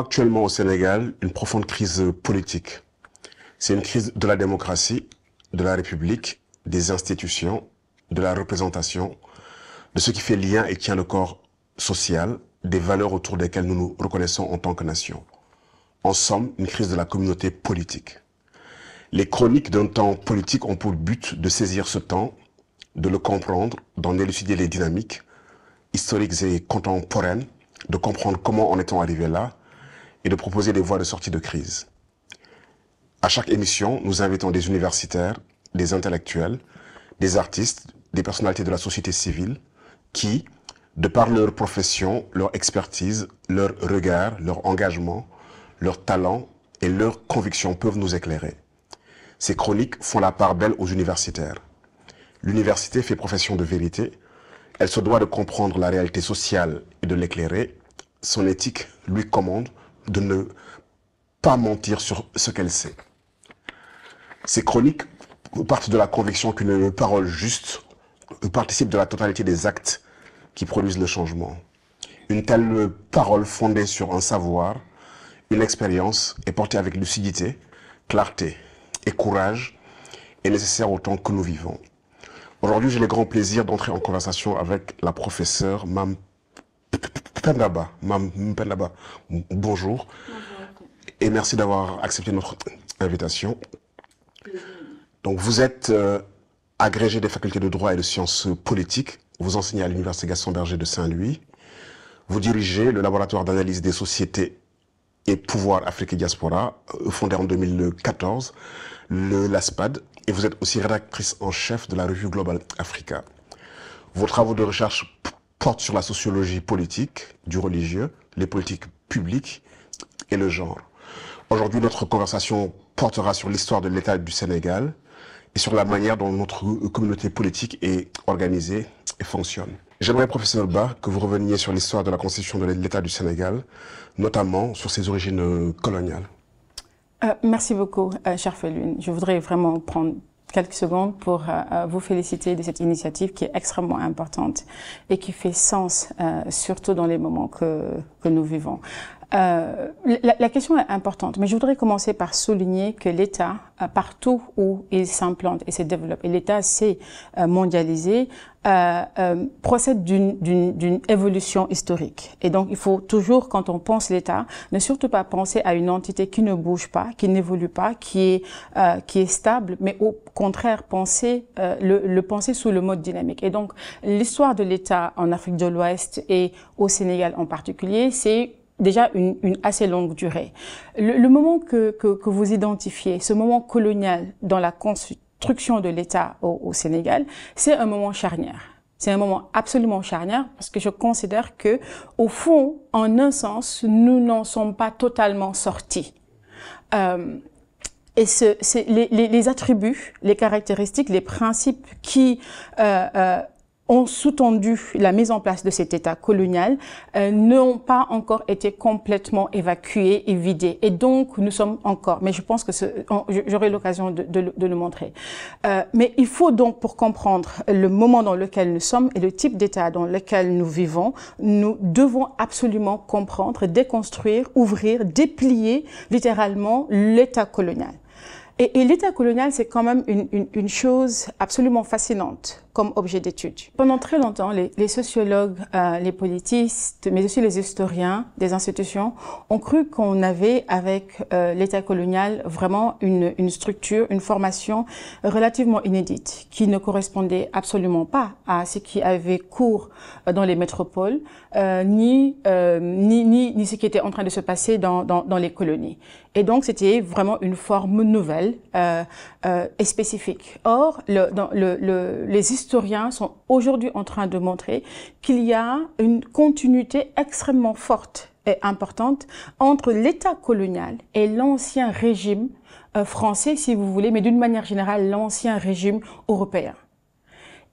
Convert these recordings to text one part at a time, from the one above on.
actuellement au Sénégal une profonde crise politique. C'est une crise de la démocratie, de la République, des institutions, de la représentation, de ce qui fait lien et tient le corps social, des valeurs autour desquelles nous nous reconnaissons en tant que nation. En somme, une crise de la communauté politique. Les chroniques d'un temps politique ont pour but de saisir ce temps, de le comprendre, d'en élucider les dynamiques historiques et contemporaines, de comprendre comment en est-on arrivé là, et de proposer des voies de sortie de crise. À chaque émission, nous invitons des universitaires, des intellectuels, des artistes, des personnalités de la société civile qui, de par leur profession, leur expertise, leur regard, leur engagement, leur talent et leur conviction peuvent nous éclairer. Ces chroniques font la part belle aux universitaires. L'université fait profession de vérité. Elle se doit de comprendre la réalité sociale et de l'éclairer. Son éthique lui commande de ne pas mentir sur ce qu'elle sait. Ces chroniques partent de la conviction qu'une parole juste participe de la totalité des actes qui produisent le changement. Une telle parole fondée sur un savoir, une expérience, est portée avec lucidité, clarté et courage, est nécessaire au que nous vivons. Aujourd'hui, j'ai le grand plaisir d'entrer en conversation avec la professeure Mme... Pendaba, Mme bonjour. bonjour. Et merci d'avoir accepté notre invitation. Donc vous êtes euh, agrégé des facultés de droit et de sciences politiques. Vous enseignez à l'Université Gaston Berger de Saint-Louis. Vous dirigez le laboratoire d'analyse des sociétés et pouvoirs Afrique et Diaspora, euh, fondé en 2014, le LASPAD. Et vous êtes aussi rédactrice en chef de la revue Global Africa. Vos travaux de recherche porte sur la sociologie politique, du religieux, les politiques publiques et le genre. Aujourd'hui, notre conversation portera sur l'histoire de l'État du Sénégal et sur la manière dont notre communauté politique est organisée et fonctionne. J'aimerais, professeur Ba, que vous reveniez sur l'histoire de la constitution de l'État du Sénégal, notamment sur ses origines coloniales. Euh, merci beaucoup, euh, cher Féline. Je voudrais vraiment prendre quelques secondes pour euh, euh, vous féliciter de cette initiative qui est extrêmement importante et qui fait sens, euh, surtout dans les moments que, que nous vivons. Euh, la, question est importante, mais je voudrais commencer par souligner que l'État, euh, partout où il s'implante et se développe, et l'État s'est euh, mondialisé, euh, procède d'une évolution historique. Et donc, il faut toujours, quand on pense l'État, ne surtout pas penser à une entité qui ne bouge pas, qui n'évolue pas, qui est, qui est stable, mais au contraire, penser, le, le, penser sous le mode dynamique. Et donc, l'histoire de l'État en Afrique de l'Ouest et au Sénégal en particulier, c'est déjà une, une, assez longue durée. Le, moment que, que, que, vous identifiez, ce moment colonial dans la construction de l'État au, Sénégal, c'est un moment charnière. C'est un moment absolument charnière parce que je considère que, au fond, en un sens, nous n'en sommes pas totalement sortis. Euh, et ce, les, les, les, attributs, les caractéristiques, les principes qui euh, euh, ont sous-tendu la mise en place de cet État colonial euh, n'ont pas encore été complètement évacués et vidés. Et donc, nous sommes encore, mais je pense que j'aurai l'occasion de, le montrer. Euh, mais il faut donc, pour comprendre le moment dans lequel nous sommes et le type d'État dans lequel nous vivons, nous devons absolument comprendre, déconstruire, ouvrir, déplier littéralement l'État colonial. Et, l'État colonial, c'est quand même une chose absolument fascinante comme objet d'étude. Pendant très longtemps, les, sociologues, euh, les politistes, mais aussi les historiens des institutions ont cru qu'on avait avec euh, l'État colonial vraiment une, structure, une formation relativement inédite qui ne correspondait absolument pas à ce qui avait cours euh, dans les métropoles, ni, ni, ni, ce qui était en train de se passer dans, dans, les colonies. Et donc, c'était vraiment une forme nouvelle et spécifique. Or, dans, les historiens historiens sont aujourd'hui en train de montrer qu'il y a une continuité extrêmement forte et importante entre l'État colonial et l'ancien régime euh, français, si vous voulez, mais d'une manière générale, l'ancien régime européen.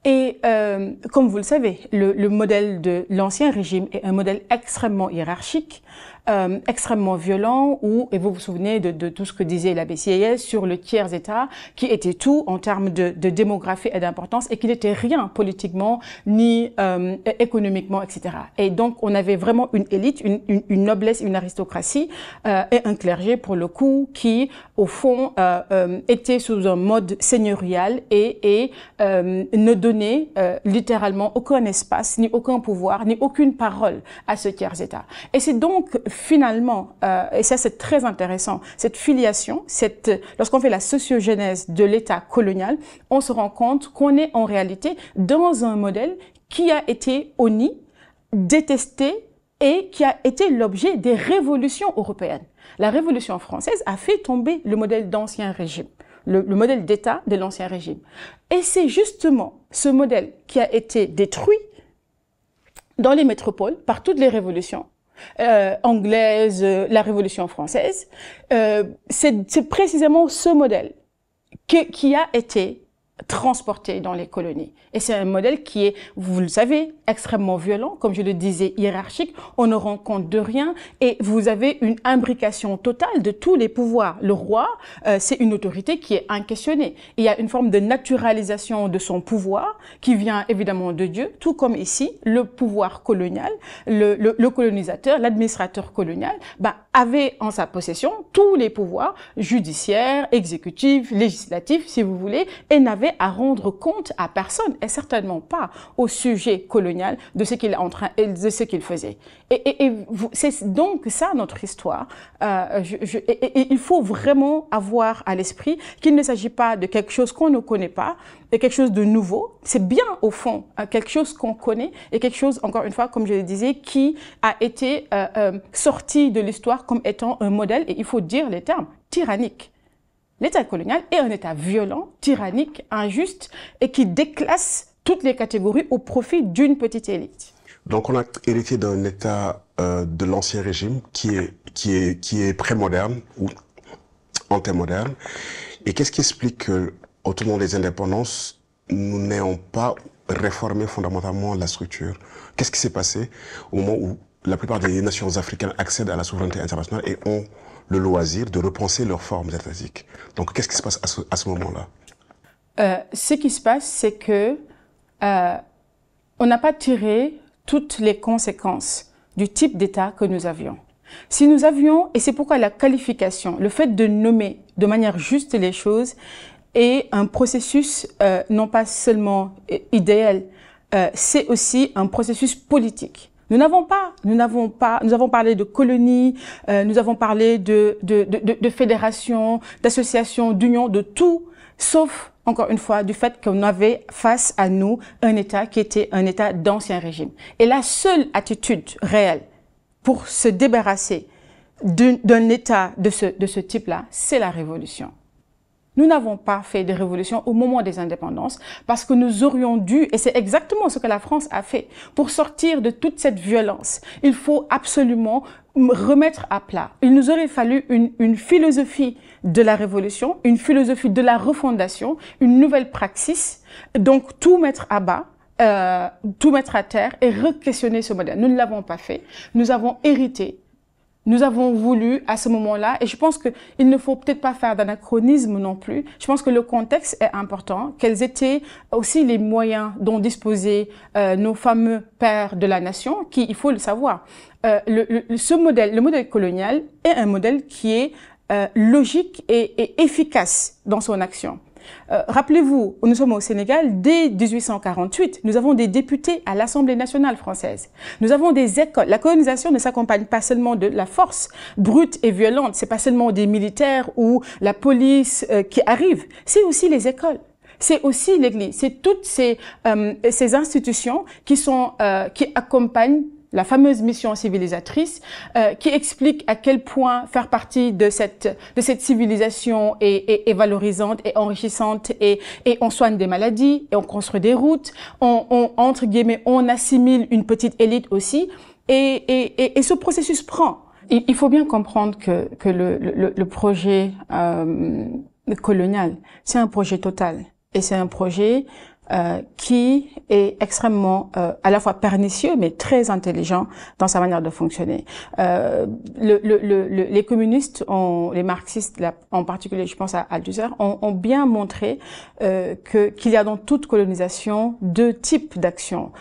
Et euh, comme vous le savez, le modèle de l'ancien régime est un modèle extrêmement hiérarchique euh, extrêmement violent où, et vous vous souvenez de, de tout ce que disait la BCIS sur le tiers-État, qui était tout en termes de, de démographie et d'importance et qui n'était rien politiquement ni euh, économiquement, etc. Et donc, on avait vraiment une élite, une, une, noblesse, une aristocratie euh, et un clergé, pour le coup, qui, au fond, euh, euh, était sous un mode seigneurial et, et ne donnait littéralement aucun espace, ni aucun pouvoir, ni aucune parole à ce tiers-État. Et c'est donc finalement, euh, et ça c'est très intéressant, cette filiation, lorsqu'on fait la sociogenèse de l'État colonial, on se rend compte qu'on est en réalité dans un modèle qui a été honni, détesté, et qui a été l'objet des révolutions européennes. La révolution française a fait tomber le modèle d'ancien régime, le modèle d'État de l'ancien régime. Et c'est justement ce modèle qui a été détruit dans les métropoles par toutes les révolutions euh, anglaise, euh, la Révolution française, euh, c'est précisément ce modèle qui a été transportés dans les colonies. Et c'est un modèle qui est, vous le savez, extrêmement violent, comme je le disais, hiérarchique, on ne rend compte de rien, et vous avez une imbrication totale de tous les pouvoirs. Le roi, euh, c'est une autorité qui est inquestionnée. Il y a une forme de naturalisation de son pouvoir, qui vient évidemment de Dieu, tout comme ici, le pouvoir colonial, le, le, colonisateur, l'administrateur colonial, bah, avait en sa possession tous les pouvoirs judiciaires, exécutifs, législatifs, si vous voulez, et n'avait à rendre compte à personne, et certainement pas au sujet colonial de ce qu'il de ce qu'il faisait. Et, c'est donc ça notre histoire. Euh, et, il faut vraiment avoir à l'esprit qu'il ne s'agit pas de quelque chose qu'on ne connaît pas, et quelque chose de nouveau. C'est bien au fond euh, quelque chose qu'on connaît et quelque chose, encore une fois, comme je le disais, qui a été euh, sorti de l'histoire comme étant un modèle. Et il faut dire les termes tyrannique L'État colonial est un État violent, tyrannique, injuste et qui déclasse toutes les catégories au profit d'une petite élite. Donc on a hérité d'un État euh, de l'ancien régime qui est, qui est, qui est pré-moderne ou antémoderne. Et qu'est-ce qui explique que, au tournant des indépendances, nous n'ayons pas réformé fondamentalement la structure Qu'est-ce qui s'est passé au moment où la plupart des nations africaines accèdent à la souveraineté internationale et ont le loisir de repenser leurs formes étatiques. Donc, qu'est-ce qui se passe à ce, moment-là euh, Ce qui se passe, c'est que euh, on n'a pas tiré toutes les conséquences du type d'État que nous avions. Si nous avions, et c'est pourquoi la qualification, le fait de nommer de manière juste les choses est un processus euh, non pas seulement idéal, c'est aussi un processus politique. Nous n'avons pas, nous n'avons pas, nous avons parlé de colonies, euh, nous avons parlé de, de, de, fédérations, d'associations, d'unions, de tout, sauf, encore une fois, du fait qu'on avait face à nous un État qui était un État d'ancien régime. Et la seule attitude réelle pour se débarrasser d'un État de ce, de ce type-là, c'est la révolution. Nous n'avons pas fait de révolution au moment des indépendances parce que nous aurions dû, et c'est exactement ce que la France a fait, pour sortir de toute cette violence, il faut absolument remettre à plat. Il nous aurait fallu une, philosophie de la révolution, une philosophie de la refondation, une nouvelle praxis, donc tout mettre à bas. Euh, tout mettre à terre et re-questionner ce modèle. Nous ne l'avons pas fait. Nous avons hérité nous avons voulu à ce moment-là, et je pense qu'il ne faut peut-être pas faire d'anachronisme non plus, je pense que le contexte est important, quels étaient aussi les moyens dont disposaient euh, nos fameux pères de la nation, qui, il faut le savoir, euh, le, ce modèle, le modèle colonial est un modèle qui est euh, logique et efficace dans son action. Euh, rappelez-vous, nous sommes au Sénégal dès 1848. Nous avons des députés à l'Assemblée nationale française. Nous avons des écoles. La colonisation ne s'accompagne pas seulement de la force brute et violente. C'est pas seulement des militaires ou la police euh, qui arrivent. C'est aussi les écoles c'est aussi l'Église, c'est toutes ces, euh, ces institutions qui sont qui accompagnent la fameuse mission civilisatrice, euh, qui explique à quel point faire partie de cette, de cette civilisation est, est, valorisante et enrichissante et, et on soigne des maladies et on construit des routes, on, on entre guillemets, on assimile une petite élite aussi et, et, et, ce processus prend. Il, faut bien comprendre que, que le, le, projet euh, colonial, c'est un projet total et c'est un projet euh, qui est extrêmement euh, à la fois pernicieux mais très intelligent dans sa manière de fonctionner. Euh, le, le, le, les communistes, ont, les marxistes là, en particulier, je pense à Althusser, ont, ont bien montré euh, que qu'il y a dans toute colonisation deux types d'actions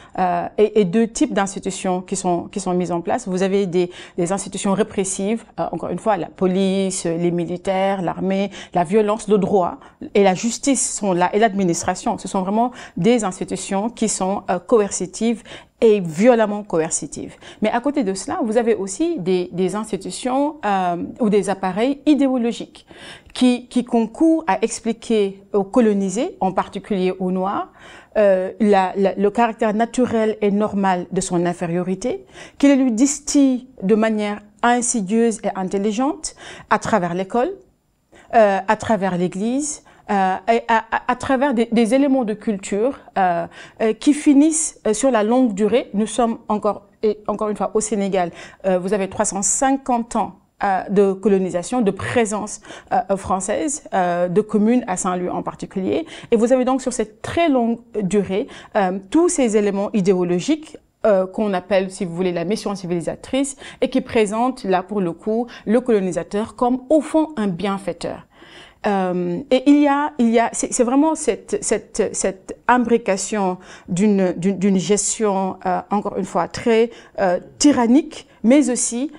et, et, deux types d'institutions qui sont qui sont mises en place. Vous avez des, des institutions répressives, encore une fois, la police, les militaires, l'armée, la violence, le droit et la justice sont là et l'administration. Ce sont vraiment des institutions qui sont euh, coercitives et violemment coercitives. Mais à côté de cela, vous avez aussi des, institutions euh, ou des appareils idéologiques qui, qui concourent à expliquer aux colonisés, en particulier aux Noirs, euh, le caractère naturel et normal de son infériorité, qui les lui distille de manière insidieuse et intelligente à travers l'école, à travers l'Église, euh, à, à, travers des, éléments de culture euh, euh, qui finissent sur la longue durée. Nous sommes encore, et encore une fois, au Sénégal, vous avez 350 ans de colonisation, de présence française, de communes à Saint-Louis en particulier. Et vous avez donc sur cette très longue durée tous ces éléments idéologiques qu'on appelle, si vous voulez, la mission civilisatrice, et qui présentent là pour le coup, le colonisateur comme, au fond, un bienfaiteur. Euh, et il y a, il y a, c'est vraiment cette, cette, cette imbrication d'une d'une gestion euh, encore une fois très euh, tyrannique, mais aussi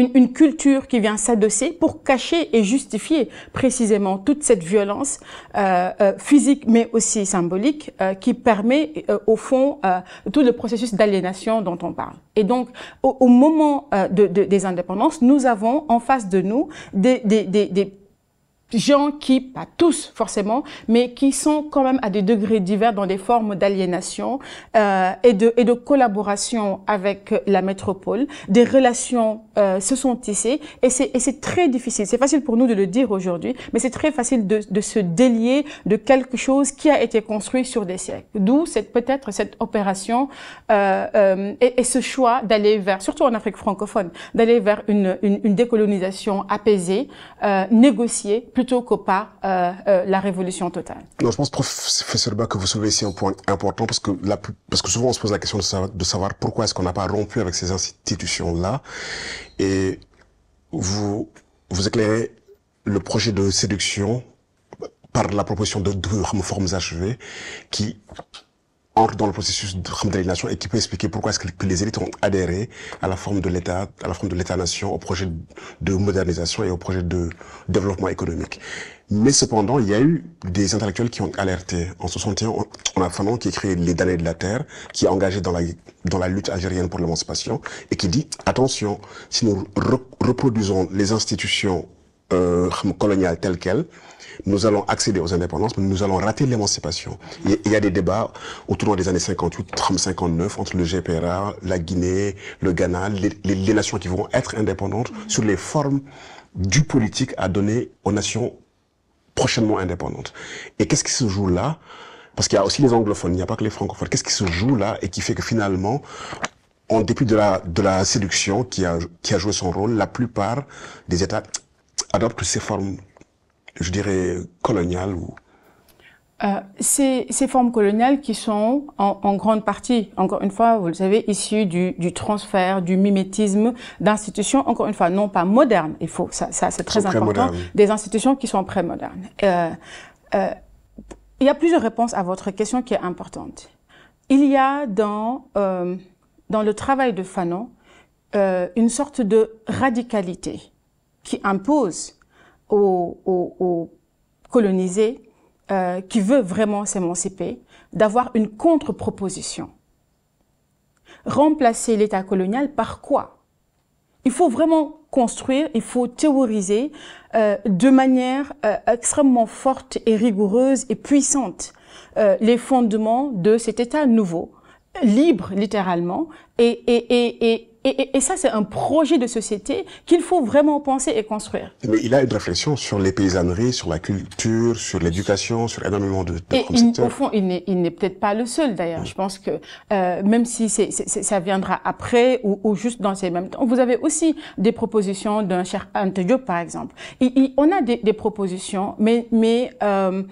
une, culture qui vient s'adosser pour cacher et justifier précisément toute cette violence euh, euh, physique mais aussi symbolique euh, qui permet au fond tout le processus d'aliénation dont on parle. Et donc au, moment des indépendances, nous avons en face de nous des, des, des gens qui, pas tous forcément, mais qui sont quand même à des degrés divers dans des formes d'aliénation euh, et, de, et de collaboration avec euh, la métropole. Des relations euh, se sont tissées et c'est très difficile. C'est facile pour nous de le dire aujourd'hui, mais c'est très facile de, de se délier de quelque chose qui a été construit sur des siècles. D'où cette peut-être cette opération euh, euh et, et, ce choix d'aller vers, surtout en Afrique francophone, d'aller vers une, une, une, décolonisation apaisée, euh, négociée plutôt que pas euh, euh, la révolution totale. Non, je pense, professeur Bach, que vous soulevez ici un point important parce que la, parce que souvent on se pose la question de savoir, pourquoi est-ce qu'on n'a pas rompu avec ces institutions-là et vous vous éclairez le projet de séduction par la proposition de deux formes achevées qui entre dans le processus de modernisation et qui peut expliquer pourquoi est-ce que les élites ont adhéré à la forme de l'État, à la forme de l'État-nation, au projet de modernisation et au projet de développement économique. Mais cependant, il y a eu des intellectuels qui ont alerté. En 61, on a Fanon qui écrit Les damnés de la terre, qui est engagé dans la, dans la lutte algérienne pour l'émancipation et qui dit, attention, si nous reproduisons les institutions euh, coloniale telle qu'elle, nous allons accéder aux indépendances, mais nous allons rater l'émancipation. Il y a des débats autour des années 58, 59 entre le GPRA, la Guinée, le Ghana, les, nations qui vont être indépendantes sur les formes du politique à donner aux nations prochainement indépendantes. Et qu'est-ce qui se joue là Parce qu'il y a aussi les anglophones, il n'y a pas que les francophones. Qu'est-ce qui se joue là et qui fait que finalement, en dépit de la, de la séduction qui qui a joué son rôle, la plupart des États adoptent ces formes, je dirais, coloniales ou... Euh, ces, formes coloniales qui sont en, grande partie, encore une fois, vous le savez, issues du, transfert, du mimétisme d'institutions, encore une fois, non pas modernes, il faut, ça, c'est très important, des institutions qui sont prémodernes. Euh, euh, il y a plusieurs réponses à votre question qui est importante. Il y a dans, euh, dans le travail de Fanon une sorte de radicalité qui impose aux, colonisés euh, qui veut vraiment s'émanciper d'avoir une contre-proposition. Remplacer l'État colonial par quoi Il faut vraiment construire, il faut théoriser euh, de manière euh, extrêmement forte et rigoureuse et puissante les fondements de cet État nouveau, libre littéralement, et, et, et et, et, ça, c'est un projet de société qu'il faut vraiment penser et construire. Mais il a une réflexion sur les paysanneries, sur la culture, sur l'éducation, sur énormément de, de et il, Au fond, il n'est peut-être pas le seul d'ailleurs. Je pense que euh, même si c'est ça viendra après ou, ou, juste dans ces mêmes temps, vous avez aussi des propositions d'un cher Antoine par exemple. on a des, des propositions, mais, mais euh,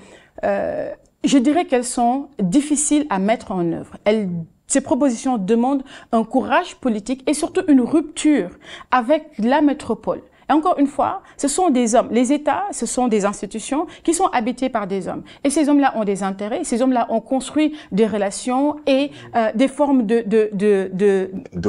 euh, je dirais qu'elles sont difficiles à mettre en œuvre. Elles ces propositions demandent un courage politique et surtout une rupture avec la métropole. Et encore une fois, ce sont des hommes. Les États, ce sont des institutions qui sont habitées par des hommes. Et ces hommes-là ont des intérêts, ces hommes-là ont construit des relations et euh, des formes de... de, de, de... de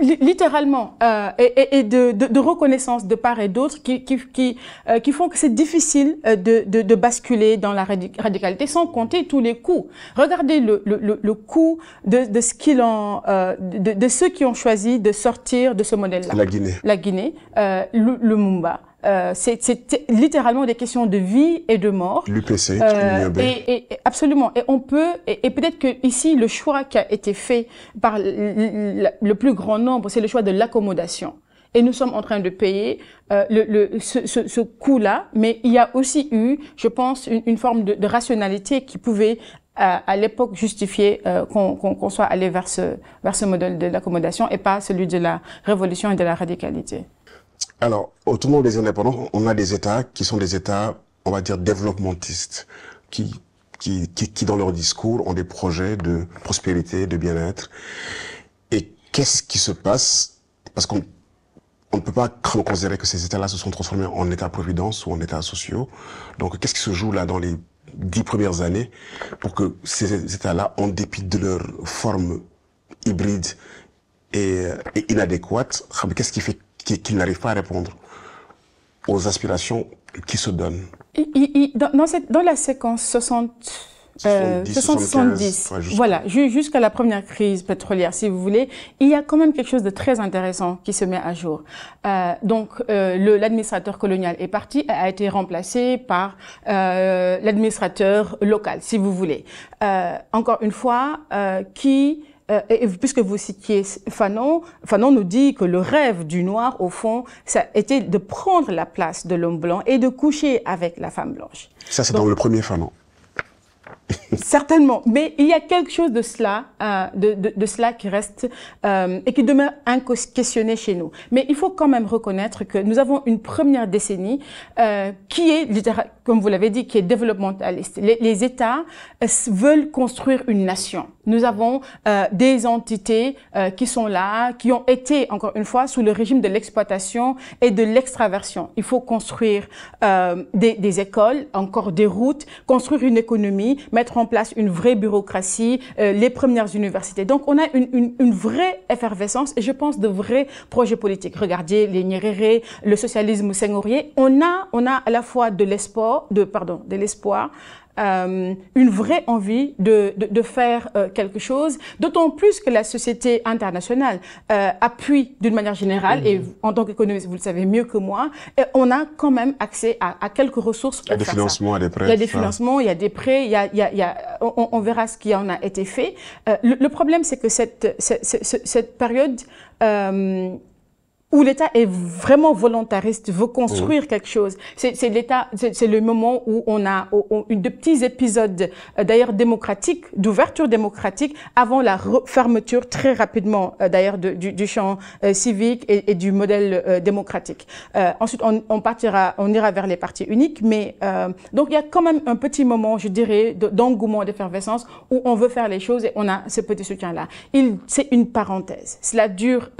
Littéralement, euh, et, de, reconnaissance de part et d'autre qui, qui, qui, euh, qui, font que c'est difficile euh, de, de, basculer dans la radicalité sans compter tous les coûts. Regardez le, le, le coût de, de, ce qu'ils ont, de, ceux qui ont choisi de sortir de ce modèle-là. La Guinée. La Guinée, le, le Mumba. Euh, c'est littéralement des questions de vie et de mort. L'UPC, euh, absolument. Et on peut, et, peut-être que ici le choix qui a été fait par le plus grand nombre, c'est le choix de l'accommodation. Et nous sommes en train de payer euh, ce, coût-là, mais il y a aussi eu, je pense, une, forme de, rationalité qui pouvait à, l'époque justifier qu'on soit allé vers ce, vers ce modèle de l'accommodation et pas celui de la révolution et de la radicalité. Alors, autour des indépendants, on a des États qui sont des États, on va dire, développementistes, qui, qui, qui, qui dans leur discours, ont des projets de prospérité, de bien-être. Et qu'est-ce qui se passe Parce qu'on on ne peut pas considérer que ces États-là se sont transformés en États-providence ou en États sociaux. Donc, qu'est-ce qui se joue là dans les dix premières années pour que ces États-là, en dépit de leur forme hybride et inadéquate, qu'est-ce qui fait qui, qui n'arrive pas à répondre aux aspirations qui se donnent. dans, cette, dans, la séquence 60, 70, 70 voilà, jusqu'à la première crise pétrolière, si vous voulez, il y a quand même quelque chose de très intéressant qui se met à jour. Euh, donc, euh, l'administrateur colonial est parti, a été remplacé par euh, l'administrateur local, si vous voulez. Euh, encore une fois, euh, qui euh, et, puisque vous citiez Fanon, Fanon nous dit que le rêve du noir, au fond, ça était de prendre la place de l'homme blanc et de coucher avec la femme blanche. Ça, c'est dans le premier Fanon. Certainement, mais il y a quelque chose de cela, euh, de, de, de, cela qui reste euh, et qui demeure questionné chez nous. Mais il faut quand même reconnaître que nous avons une première décennie euh, qui est, comme vous l'avez dit, qui est développementaliste. Les, les États euh, veulent construire une nation nous avons euh, des entités euh, qui sont là, qui ont été, encore une fois, sous le régime de l'exploitation et de l'extraversion. Il faut construire euh, des, des, écoles, encore des routes, construire une économie, mettre en place une vraie bureaucratie, les premières universités. Donc, on a une, une, une, vraie effervescence et je pense de vrais projets politiques. Regardez les Nyerere, le socialisme seigneurier. On a, on a à la fois de l'espoir, de, pardon, de l'espoir, euh, une vraie envie de, de, de faire euh, quelque chose, d'autant plus que la société internationale euh, appuie d'une manière générale, et mhm. en tant qu'économiste, vous le savez mieux que moi, et on a quand même accès à, à quelques ressources pour il y a des financements, Il y a des prêts. Il y a des financements, il y a des prêts, il y a, il y a, on, on, verra ce qui en a été fait. Euh, le, le, problème, c'est que cette, cette, cette, cette période... Euh, où l'État est vraiment volontariste, veut construire mm. quelque chose. C'est l'État, c'est le moment où on a on, de petits épisodes, euh, d'ailleurs démocratiques, d'ouverture démocratique, avant la fermeture très rapidement, euh, d'ailleurs, du, du, champ euh, civique et, du modèle démocratique. ensuite, on, on, partira, on ira vers les partis uniques, mais donc il y a quand même un petit moment, je dirais, d'engouement, d'effervescence, où on veut faire les choses et on a ce petit soutien-là. C'est une parenthèse. Cela dure,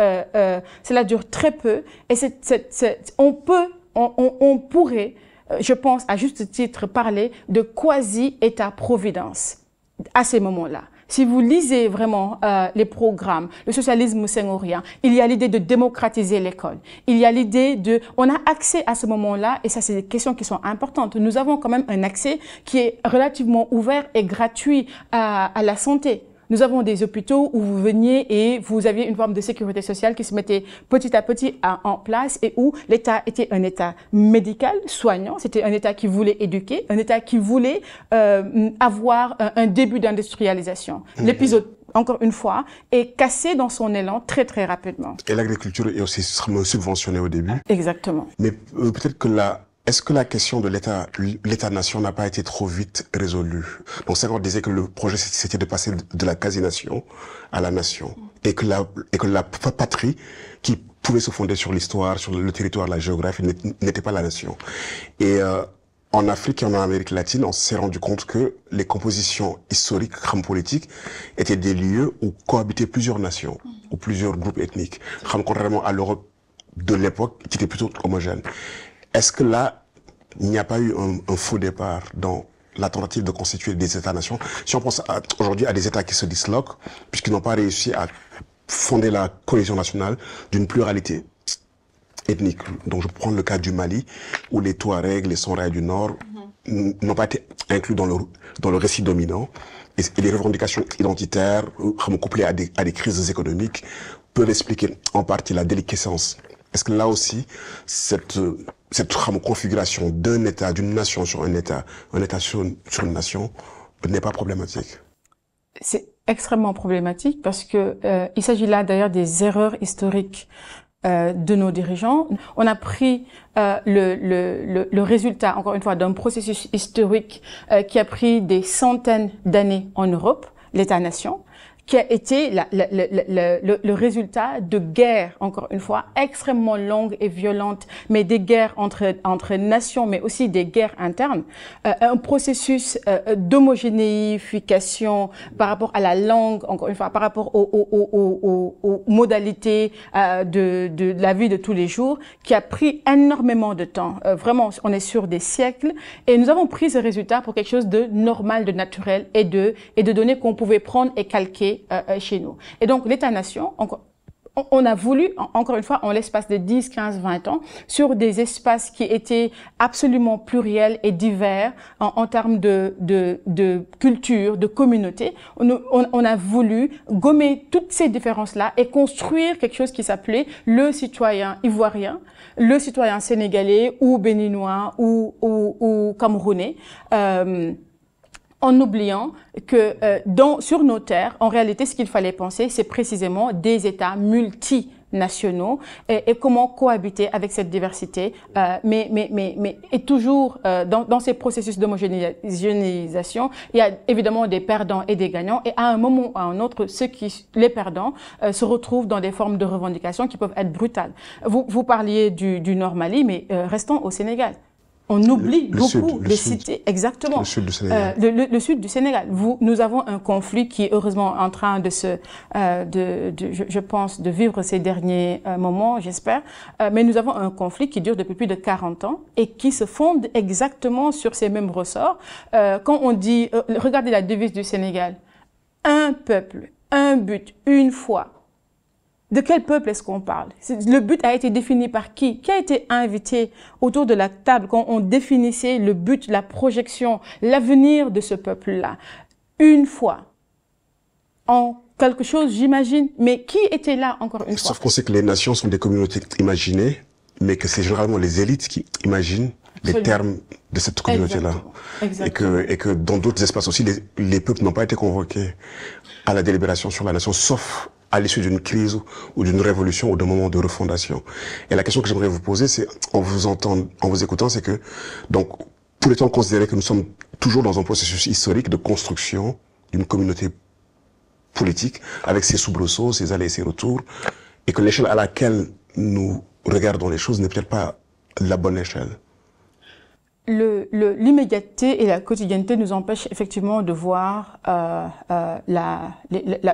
cela dure très peu. Et on peut, on, on, on pourrait, euh, je pense à juste titre, parler de quasi-État-providence à ces moments-là. Si vous lisez vraiment euh, les programmes, le socialisme senghorien, il y a l'idée de démocratiser l'école. Il y a l'idée de, on a accès à ce moment-là, et ça, c'est des questions qui sont importantes. Nous avons quand même un accès qui est relativement ouvert et gratuit à, à la santé nous avons des hôpitaux où vous veniez et vous aviez une forme de sécurité sociale qui se mettait petit à petit à, en place et où l'État était un État médical, soignant, c'était un État qui voulait éduquer, un État qui voulait euh, avoir euh, un, début d'industrialisation. Mhm. L'épisode encore une fois, est cassé dans son élan très très rapidement. Et l'agriculture est aussi subventionnée au début. Exactement. Mais euh, peut-être que la est-ce que la question de l'État-nation n'a pas été trop vite résolue Donc on disait que le projet, c'était de passer de la quasi-nation à la nation. Et que la, et que la patrie, qui pouvait se fonder sur l'histoire, sur le territoire, la géographie, n'était pas la nation. Et euh, en Afrique et en Amérique latine, on s'est rendu compte que les compositions historiques comme politiques étaient des lieux où cohabitaient plusieurs nations ou plusieurs groupes ethniques, contrairement à l'Europe de l'époque qui était plutôt homogène. Est-ce que là, il n'y a pas eu un, faux départ dans la tentative de constituer des États-nations Si on pense aujourd'hui à des États qui se disloquent, puisqu'ils n'ont pas réussi à fonder la cohésion nationale d'une pluralité ethnique. Donc je prends le cas du Mali, où les Touaregs, les Sonrailles du Nord mm-hmm. n'ont pas été inclus dans le, dans le récit dominant. Et, les revendications identitaires, euh, couplées à des, à des crises économiques, peuvent expliquer en partie la déliquescence. Est-ce que là aussi, cette euh, cette configuration d'un État, d'une nation sur un État, un État sur une, nation, n'est pas problématique C'est extrêmement problématique parce que euh, il s'agit là d'ailleurs des erreurs historiques euh, de nos dirigeants. On a pris euh, le, le, le, résultat, encore une fois, d'un processus historique euh, qui a pris des centaines d'années en Europe, l'État-nation, qui a été le, le, résultat de guerres, encore une fois, extrêmement longues et violentes, mais des guerres entre, entre nations, mais aussi des guerres internes, euh, un processus euh, d'homogénéification par rapport à la langue, encore une fois, par rapport aux, aux, aux, aux modalités euh, de, de, la vie de tous les jours, qui a pris énormément de temps. vraiment, on est sur des siècles, et nous avons pris ce résultat pour quelque chose de normal, de naturel, et de, et de données qu'on pouvait prendre et calquer euh, euh, chez, nous. Et donc l'État-nation, on a voulu, encore une fois, en l'espace de 10, 15, 20 ans, sur des espaces qui étaient absolument pluriels et divers en, termes de, de, de, culture, de communauté, on, a voulu gommer toutes ces différences-là et construire quelque chose qui s'appelait le citoyen ivoirien, le citoyen sénégalais ou béninois ou, ou, ou camerounais. Euh, en oubliant que euh, sur nos terres, en réalité, ce qu'il fallait penser, c'est précisément des États multinationaux et, comment cohabiter avec cette diversité, euh, mais, mais, mais, mais et toujours euh, dans, dans ces processus d'homogénéisation, il y a évidemment des perdants et des gagnants, et à un moment ou à un autre, ceux qui, les perdants se retrouvent dans des formes de revendications qui peuvent être brutales. Vous, vous parliez du, du Nord-Mali, mais restons au Sénégal on oublie beaucoup de citer exactement le sud du Sénégal. Euh, le, sud du Sénégal. Vous, nous avons un conflit qui est heureusement en train de se, euh, de, de je, pense, de vivre ces derniers euh, moments, j'espère. mais nous avons un conflit qui dure depuis plus de 40 ans et qui se fonde exactement sur ces mêmes ressorts. quand on dit, regardez la devise du Sénégal, un peuple, un but, une foi de quel peuple est-ce qu'on parle Le but a été défini par qui Qui a été invité autour de la table quand on définissait le but, la projection, l'avenir de ce peuple-là Une fois, en quelque chose, j'imagine, mais qui était là encore une fois Sauf qu'on sait que les nations sont des communautés imaginées, mais que c'est généralement les élites qui imaginent les termes de cette communauté-là. Et que, et que dans d'autres espaces aussi, les, les peuples n'ont pas été convoqués à la délibération sur la nation, sauf à l'issue d'une crise ou d'une révolution ou d'un moment de refondation. Et la question que j'aimerais vous poser, c'est, en vous entendant, en vous écoutant, c'est que, donc, pour les temps considérer que nous sommes toujours dans un processus historique de construction d'une communauté politique avec ses soubresauts, ses allées et ses retours, et que l'échelle à laquelle nous regardons les choses n'est peut-être pas la bonne échelle l'immédiateté et la quotidienneté nous empêchent effectivement de voir euh, euh, la,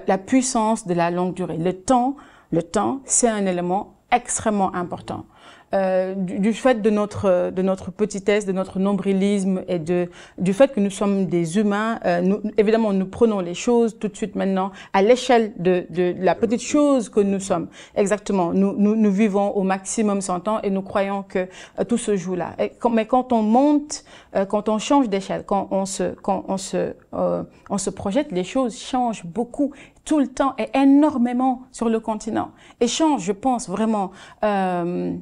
la, puissance de la longue durée. Le temps, le temps, c'est un élément extrêmement important. Euh, du, fait de notre, de notre petitesse, de notre nombrilisme et de, du fait que nous sommes des humains, euh, nous, évidemment, nous prenons les choses tout de suite maintenant à l'échelle de, de, la petite chose que nous sommes. Exactement. Nous, nous, vivons au maximum 100 ans et nous croyons que euh, tout se joue là. mais quand on monte, quand on change d'échelle, quand on se, quand on se, on se projette, les choses changent beaucoup tout le temps et énormément sur le continent. Échange, je pense vraiment, euh,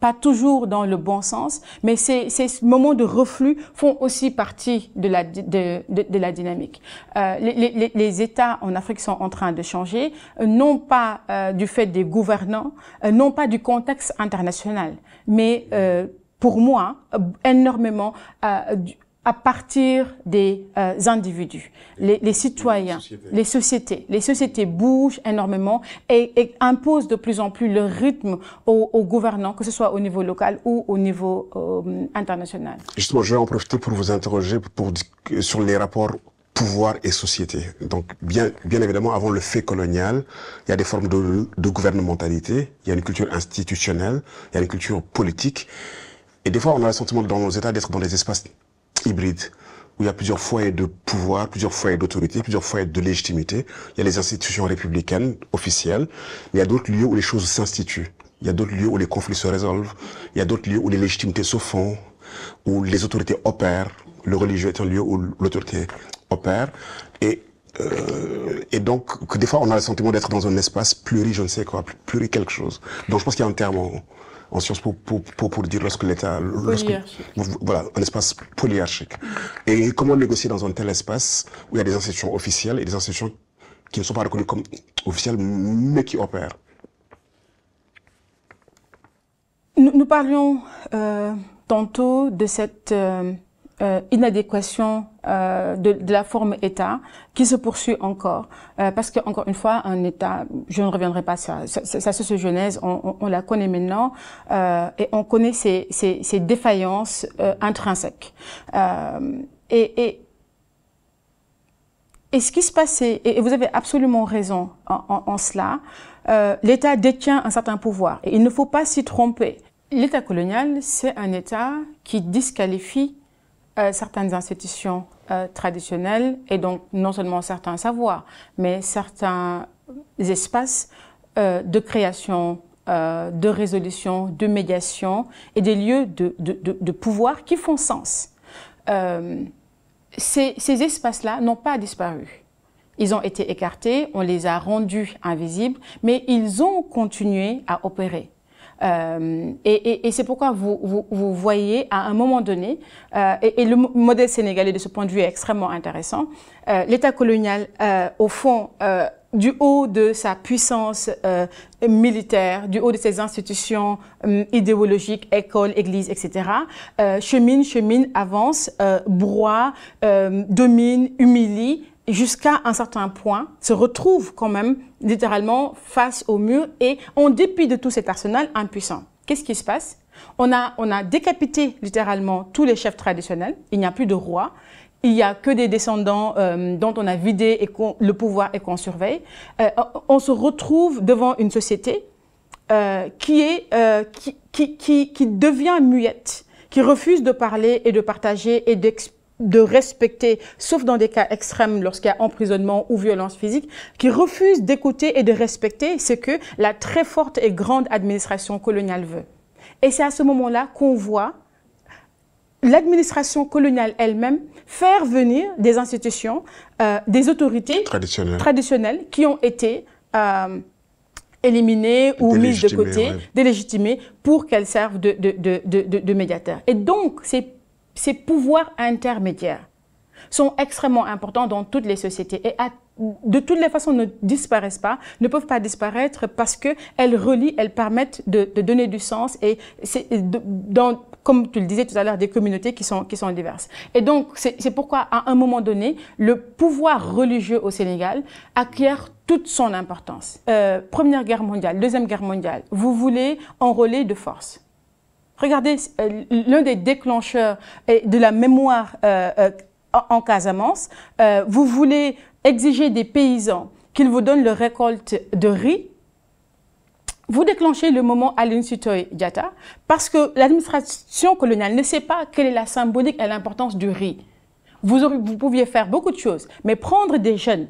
pas toujours dans le bon sens, mais ces, ces moments de reflux font aussi partie de la, de, la dynamique. Euh, les, États en Afrique sont en train de changer, euh, non pas du fait des gouvernants, non pas du contexte international, mais pour moi, énormément du, à partir des euh, individus, les, citoyens, les sociétés. Les sociétés bougent énormément et, imposent de plus en plus le rythme aux, gouvernants, que ce soit au niveau local ou au niveau euh, international. Justement, je vais en profiter pour vous interroger sur les rapports pouvoir et société. Donc, bien, bien évidemment, avant le fait colonial, il y a des formes de, de gouvernementalité, il y a une culture institutionnelle, il y a une culture politique. Et des fois, on a le sentiment dans nos États d'être dans des espaces hybride, où il y a plusieurs foyers de pouvoir, plusieurs foyers d'autorité, plusieurs foyers de légitimité. Il y a les institutions républicaines officielles, mais il y a d'autres lieux où les choses s'instituent. Il y a d'autres lieux où les conflits se résolvent. Il y a d'autres lieux où les légitimités se font, où les autorités opèrent. Le religieux est un lieu où l'autorité opère. Et, euh, et donc, que des fois, on a le sentiment d'être dans un espace pluri, je ne sais quoi, pluri quelque chose. Donc, je pense qu'il y a un terme en Sciences pour, pour, pour dire lorsque l'État... Voilà, un espace polyarchique. Et comment négocier dans un tel espace où il y a des institutions officielles et des institutions qui ne sont pas reconnues comme officielles, mais qui opèrent Nous, nous parlions euh, tantôt de cette... Euh, euh, inadéquation euh, de, la forme État qui se poursuit encore. Euh, parce que encore une fois, un État, je ne reviendrai pas sur sa sociogenèse, on, on, on, la connaît maintenant et on connaît ses, défaillances intrinsèques. et, et et ce qui se passait, et vous avez absolument raison en, cela, l'État détient un certain pouvoir et il ne faut pas s'y tromper. L'État colonial, c'est un État qui disqualifie euh, certaines institutions euh, traditionnelles et donc non seulement certains savoirs, mais certains espaces euh, de création, de résolution, de médiation et des lieux de, pouvoir qui font sens. ces espaces-là n'ont pas disparu. Ils ont été écartés, on les a rendus invisibles, mais ils ont continué à opérer. Euh, et, et, et c'est pourquoi vous, vous, vous, voyez à un moment donné, euh, et, le modèle sénégalais de ce point de vue est extrêmement intéressant, euh, l'État colonial, euh, au fond, euh, du haut de sa puissance militaire, du haut de ses institutions idéologiques, écoles, églises, etc., chemine, chemine, avance, broie, domine, humilie, jusqu'à un certain point, se retrouve quand même littéralement face au mur et en dépit de tout cet arsenal impuissant. Qu'est-ce qui se passe on a, on a décapité littéralement tous les chefs traditionnels, il n'y a plus de roi, il n'y a que des descendants euh, dont on a vidé et le pouvoir et qu'on surveille. Euh, on se retrouve devant une société euh, qui, est, qui, qui, qui, qui devient muette, qui refuse de parler et de partager et d'expliquer de respecter, sauf dans des cas extrêmes lorsqu'il y a emprisonnement ou violence physique, qui refusent d'écouter et de respecter ce que la très forte et grande administration coloniale veut. Et c'est à ce moment-là qu'on voit l'administration coloniale elle-même faire venir des institutions, euh, des autorités traditionnelles. qui ont été euh, éliminées ou mises de côté, délégitimées, pour qu'elles servent de, de médiateurs. Et donc, c'est ces pouvoirs intermédiaires sont extrêmement importants dans toutes les sociétés et de toutes les façons ne disparaissent pas, ne peuvent pas disparaître parce qu'elles relient, elles permettent de, donner du sens et c'est dans comme tu le disais tout à l'heure, des communautés qui sont, qui sont diverses. Et donc, c'est pourquoi, à un moment donné, le pouvoir religieux au Sénégal acquiert toute son importance. Euh, première guerre mondiale, deuxième guerre mondiale, vous voulez enrôler de force Regardez, euh, l'un des déclencheurs de la mémoire euh, euh, en Casamance, vous voulez exiger des paysans qu'ils vous donnent leur récolte de riz, vous déclenchez le moment à Sutoy Diata parce que l'administration coloniale ne sait pas quelle est la symbolique et l'importance du riz. Vous, vous pouviez faire beaucoup de choses, mais prendre des jeunes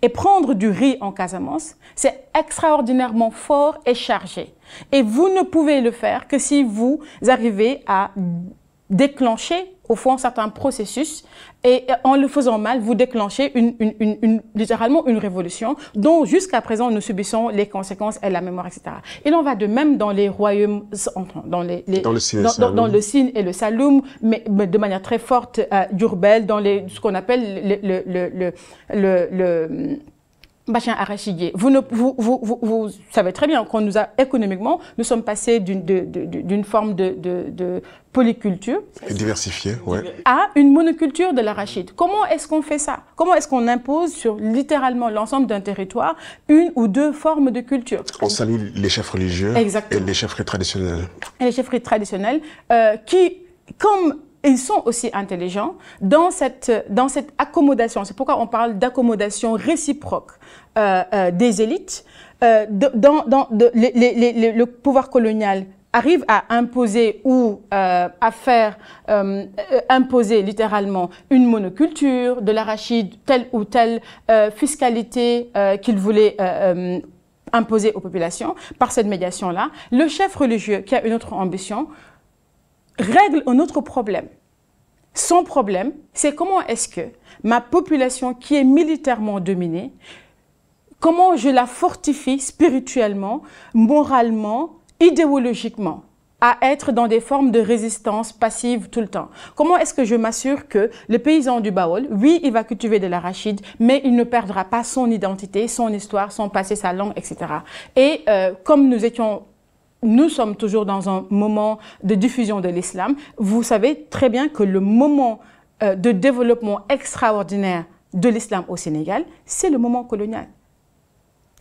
et prendre du riz en Casamance, c'est extraordinairement fort et chargé. Et vous ne pouvez le faire que si vous arrivez à déclencher, au fond, certains processus et en le faisant mal, vous déclenchez une, une, une, une littéralement une révolution dont jusqu'à présent nous subissons les conséquences et la mémoire, etc. Et on va de même dans les royaumes, dans, les, dans, le Sine et, le Saloum, mais, de manière très forte, euh, Durbel, dans les, ce qu'on appelle le, le, le, le Machin arachidier, vous, vous, savez très bien qu'on nous a économiquement, nous sommes passés d'une forme de, polyculture. Diversifiée, ouais. À une monoculture de l'arachide. Comment est-ce qu'on fait ça Comment est-ce qu'on impose sur littéralement l'ensemble d'un territoire une ou deux formes de culture On salue les chefs religieux et les chefs traditionnels. Et les chefs traditionnels euh, qui, comme ils sont aussi intelligents dans cette, dans cette accommodation. C'est pourquoi on parle d'accommodation réciproque euh, euh, des élites. Euh, dans, dans les, les, le pouvoir colonial arrive à imposer ou euh, à faire euh, euh, imposer littéralement une monoculture, de l'arachide, telle ou telle euh, fiscalité qu'il voulait imposer aux populations par cette médiation-là. Le chef religieux qui a une autre ambition règle un autre problème. Son problème, c'est comment est-ce que ma population qui est militairement dominée, comment je la fortifie spirituellement, moralement, idéologiquement à être dans des formes de résistance passive tout le temps Comment est-ce que je m'assure que le paysan du Baol, oui, il va cultiver de l'arachide, mais il ne perdra pas son identité, son histoire, son passé, sa langue, etc. Et euh, comme nous étions nous sommes toujours dans un moment de diffusion de l'islam. Vous savez très bien que le moment euh, de développement extraordinaire de l'islam au Sénégal, c'est le moment colonial.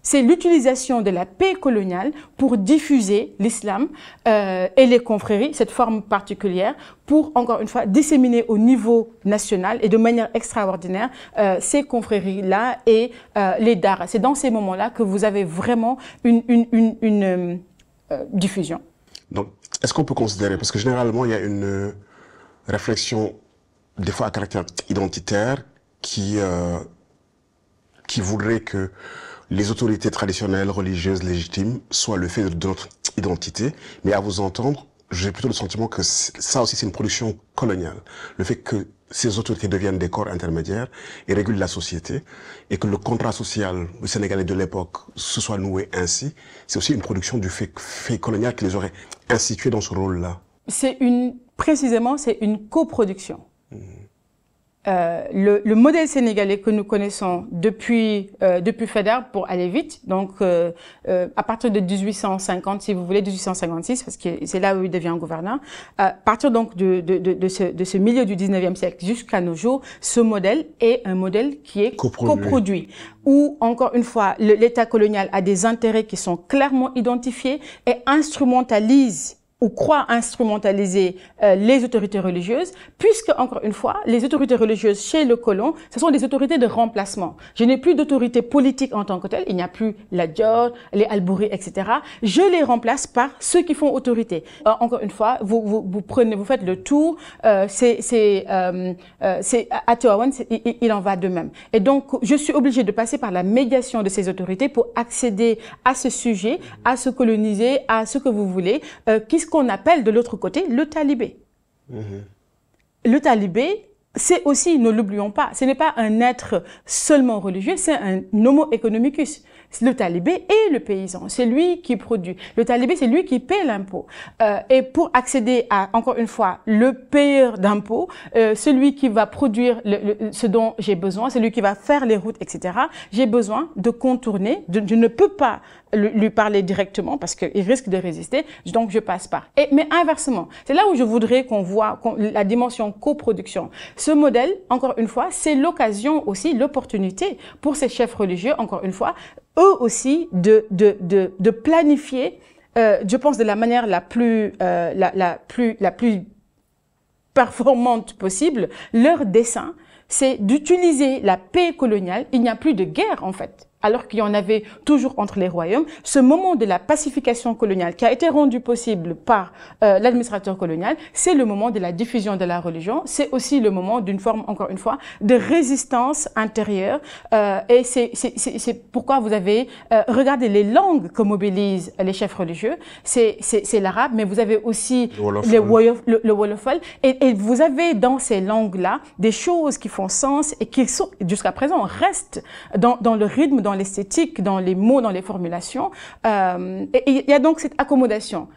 C'est l'utilisation de la paix coloniale pour diffuser l'islam euh, et les confréries, cette forme particulière, pour, encore une fois, disséminer au niveau national et de manière extraordinaire euh, ces confréries-là et euh, les dars. C'est dans ces moments-là que vous avez vraiment une, une, une, une euh, diffusion. Donc, est-ce qu'on peut considérer, parce que généralement, il y a une euh, réflexion, des fois à caractère identitaire, qui, euh, qui voudrait que les autorités traditionnelles, religieuses, légitimes, soient le fait de notre identité. Mais à vous entendre, j'ai plutôt le sentiment que ça aussi, c'est une production coloniale. Le fait que ces autorités deviennent des corps intermédiaires et régulent la société, et que le contrat social sénégalais de l'époque se soit noué ainsi, c'est aussi une production du fait, fait colonial qui les aurait institués dans ce rôle-là. C'est une, précisément, c'est une coproduction. Mmh. Euh, le, le, modèle sénégalais que nous connaissons depuis euh, depuis Feder pour aller vite, donc euh, à partir de 1850 si vous voulez 1856 parce que c'est là où il devient gouverneur, à partir donc de de, de, de, ce, de ce milieu du 19e siècle jusqu'à nos jours, ce modèle est un modèle qui est coproduit, coproduit où encore une fois l'État colonial a des intérêts qui sont clairement identifiés et instrumentalise ou croient instrumentaliser euh, les autorités religieuses, puisque, encore une fois, les autorités religieuses chez le colon, ce sont des autorités de remplacement. Je n'ai plus d'autorité politique en tant que telle, il n'y a plus la Dior, les Albouris, etc. Je les remplace par ceux qui font autorité. Euh, encore une fois, vous, vous, vous, prenez, vous faites le tour, euh, c'est euh, euh à il, en va de même. Et donc, je suis obligée de passer par la médiation de ces autorités pour accéder à ce sujet, à se coloniser, à ce que vous voulez, qui qu'on appelle de l'autre côté le talibé. Mm-hmm. Le talibé, c'est aussi, ne l'oublions pas, ce n'est pas un être seulement religieux, c'est un homo economicus le talibé est le paysan, c'est lui qui produit. Le talibé, c'est lui qui paie l'impôt. Euh, et pour accéder à, encore une fois, le payeur d'impôts, euh, celui qui va produire le, ce dont j'ai besoin, celui qui va faire les routes, etc., j'ai besoin de contourner, je ne peux pas lui parler directement parce qu'il risque de résister, donc je passe par. Et, mais inversement, c'est là où je voudrais qu'on voit la dimension coproduction. Ce modèle, encore une fois, c'est l'occasion aussi, l'opportunité pour ces chefs religieux, encore une fois, eux aussi de, de, de, planifier, euh, je pense, de la manière la plus, euh, la, la, plus, la plus performante possible, leur dessin, c'est d'utiliser la paix coloniale. Il n'y a plus de guerre, en fait alors qu'il y en avait toujours entre les royaumes, ce moment de la pacification coloniale qui a été rendu possible par euh, l'administrateur colonial, c'est le moment de la diffusion de la religion, c'est aussi le moment d'une forme, encore une fois, de résistance intérieure. Euh, et c'est pourquoi vous avez, euh, regardez les langues que mobilisent les chefs religieux, c'est l'arabe, mais vous avez aussi le Wolofol, et, vous avez dans ces langues-là des choses qui font sens et qui sont, jusqu'à présent, restent dans, dans le rythme, dans l'esthétique, dans les mots, dans les formulations. Euh, et il y a donc cette accommodation.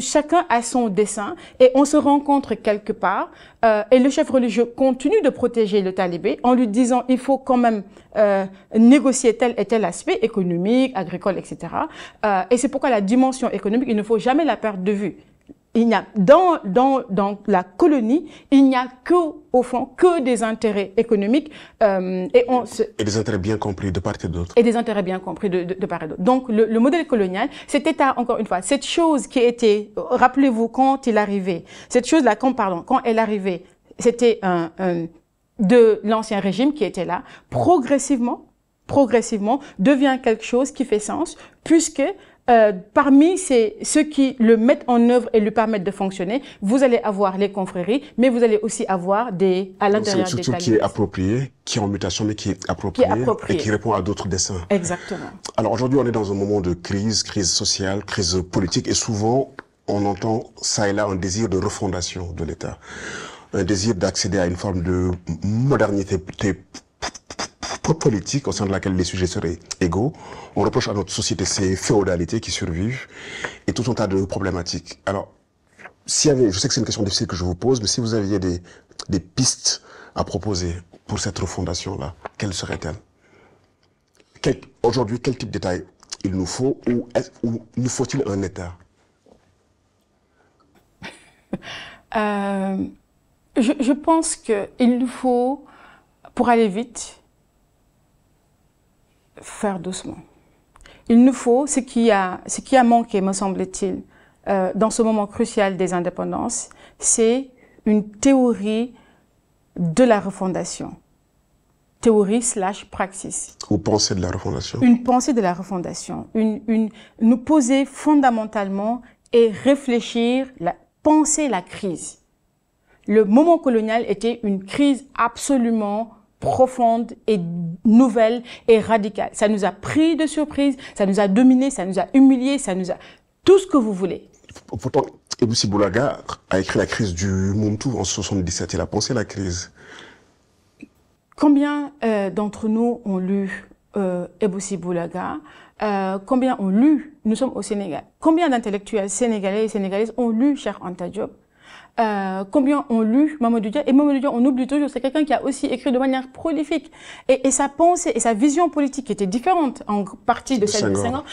chacun a son dessin et on se rencontre quelque part. Euh, et le chef religieux continue de protéger le talibé en lui disant il faut quand même euh, négocier tel et tel aspect économique, agricole, etc. et c'est pourquoi la dimension économique, il ne faut jamais la perdre de vue il n'y a dans, dans, dans la colonie, il n'y a que au fond que des intérêts économiques euh, et on se... et des intérêts bien compris de part et d'autre et des intérêts bien compris de, de, de part et d'autre. Donc le, le, modèle colonial, cet État encore une fois, cette chose qui était, rappelez-vous quand il arrivait, cette chose là quand pardon quand elle arrivait, c'était un, un de l'ancien régime qui était là progressivement progressivement devient quelque chose qui fait sens puisque euh, parmi ces, ceux qui le mettent en œuvre et lui permettent de fonctionner, vous allez avoir les confréries, mais vous allez aussi avoir des à l'intérieur des tout qui est approprié, qui est en mutation, mais qui est approprié et qui répond à d'autres dessins. Exactement. Alors aujourd'hui, on est dans un moment de crise, crise sociale, crise politique, et souvent, on entend ça et là un désir de refondation de l'État, un désir d'accéder à une forme de modernité politique au sein de laquelle les sujets seraient égaux. On reproche à notre société ces féodalités qui survivent et tout un tas de problématiques. Alors, s'il y avait, je sais que c'est une question difficile que je vous pose, mais si vous aviez des, pistes à proposer pour cette refondation-là, quelles seraient-elles Aujourd'hui, quel type de détails il nous faut ou, ou nous faut-il un État euh, je, je, pense qu'il nous faut, pour aller vite, faire doucement. Il nous faut ce qui a, ce qui a manqué, me semble-t-il, euh, dans ce moment crucial des indépendances, c'est une théorie de la refondation. Théorie slash praxis. Ou pensée de la refondation. Une pensée de la refondation. Une, nous poser fondamentalement et réfléchir, la, penser la crise. Le moment colonial était une crise absolument profonde et nouvelle et radicale. Ça nous a pris de surprise, ça nous a dominé, ça nous a humilié, ça nous a tout ce que vous voulez. Pourtant, Ebussi Boulaga a écrit la crise du Montou en 77. Il a pensé la crise. Combien euh, d'entre nous ont lu euh, Ebussi Boulaga euh, Combien ont lu Nous sommes au Sénégal. Combien d'intellectuels sénégalais et sénégalaises ont lu Cher Anta Diop euh, combien ont lu Mamadou Dia. Et Mamadou Dia, on oublie toujours, c'est quelqu'un qui a aussi écrit de manière prolifique. Et, sa pensée et sa vision politique était différente en partie de celle de Senghor.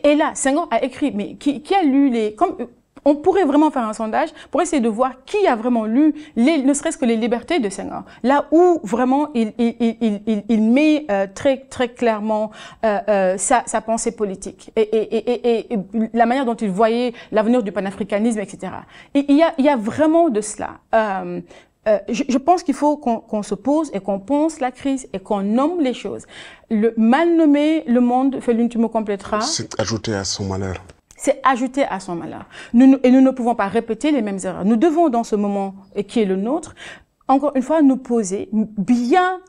Et, et là, Senghor a écrit, mais qui, qui a lu les... Comme, on pourrait vraiment faire un sondage pour essayer de voir qui a vraiment lu, les, ne serait-ce que les libertés de Senghor. Là où vraiment il, il, met euh, très très clairement euh, euh, sa, pensée politique et, la manière dont il voyait l'avenir du panafricanisme, etc. il, y a, il y vraiment de cela. je, pense qu'il faut qu'on se pose et qu'on pense la crise et qu'on nomme les choses. Le mal nommé, le monde fait l'une tu me complèteras C'est ajouté à son malheur c'est ajouter à son malheur. Nous, et nous ne pouvons pas répéter les mêmes erreurs. Nous devons, dans ce moment qui est le nôtre, encore une fois, nous poser, bien